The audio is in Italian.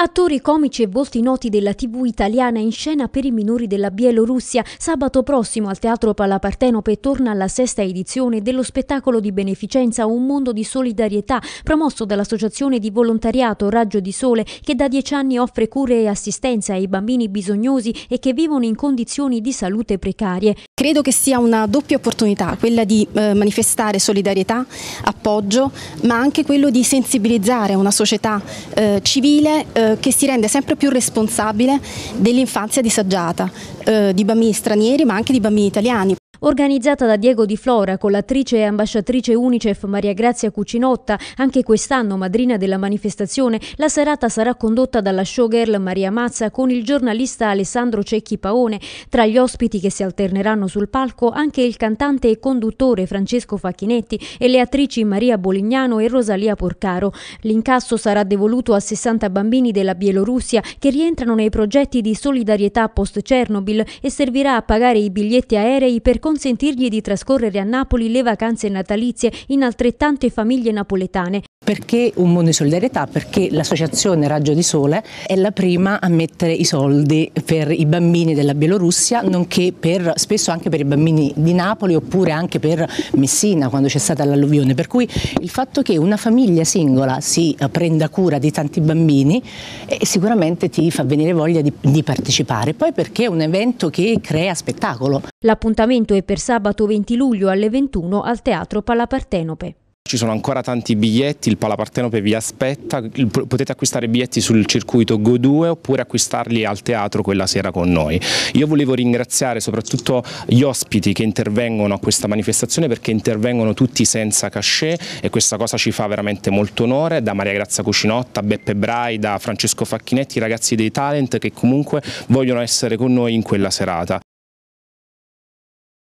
Attori comici e volti noti della TV italiana in scena per i minori della Bielorussia. Sabato prossimo al Teatro Palapartenope torna alla sesta edizione dello spettacolo di beneficenza Un mondo di solidarietà, promosso dall'associazione di volontariato Raggio di Sole, che da dieci anni offre cure e assistenza ai bambini bisognosi e che vivono in condizioni di salute precarie. Credo che sia una doppia opportunità, quella di eh, manifestare solidarietà, appoggio, ma anche quello di sensibilizzare una società eh, civile eh, che si rende sempre più responsabile dell'infanzia disagiata, eh, di bambini stranieri ma anche di bambini italiani. Organizzata da Diego Di Flora con l'attrice e ambasciatrice UNICEF Maria Grazia Cucinotta, anche quest'anno madrina della manifestazione, la serata sarà condotta dalla showgirl Maria Mazza con il giornalista Alessandro Cecchi Paone. Tra gli ospiti che si alterneranno sul palco anche il cantante e conduttore Francesco Facchinetti e le attrici Maria Bolignano e Rosalia Porcaro. L'incasso sarà devoluto a 60 bambini della Bielorussia che rientrano nei progetti di solidarietà post-Chernobyl e servirà a pagare i biglietti aerei per consentirgli di trascorrere a Napoli le vacanze natalizie in altrettante famiglie napoletane perché un mondo di solidarietà? Perché l'associazione Raggio di Sole è la prima a mettere i soldi per i bambini della Bielorussia, nonché per, spesso anche per i bambini di Napoli oppure anche per Messina quando c'è stata l'alluvione. Per cui il fatto che una famiglia singola si prenda cura di tanti bambini eh, sicuramente ti fa venire voglia di, di partecipare. Poi perché è un evento che crea spettacolo. L'appuntamento è per sabato 20 luglio alle 21 al Teatro Palapartenope. Ci sono ancora tanti biglietti, il Palapartenope vi aspetta, potete acquistare biglietti sul circuito Go2 oppure acquistarli al teatro quella sera con noi. Io volevo ringraziare soprattutto gli ospiti che intervengono a questa manifestazione perché intervengono tutti senza cachet e questa cosa ci fa veramente molto onore, da Maria Grazia Cucinotta, Beppe Brai, da Francesco Facchinetti, i ragazzi dei Talent che comunque vogliono essere con noi in quella serata.